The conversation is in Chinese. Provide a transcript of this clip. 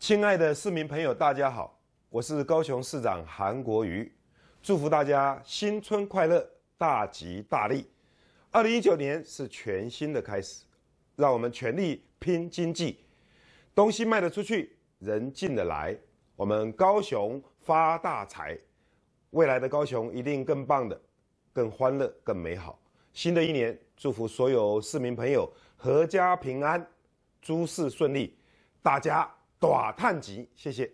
亲爱的市民朋友，大家好，我是高雄市长韩国瑜，祝福大家新春快乐，大吉大利。二零一九年是全新的开始，让我们全力拼经济，东西卖得出去，人进得来，我们高雄发大财。未来的高雄一定更棒的，更欢乐，更美好。新的一年，祝福所有市民朋友阖家平安，诸事顺利，大家。短碳极，谢谢。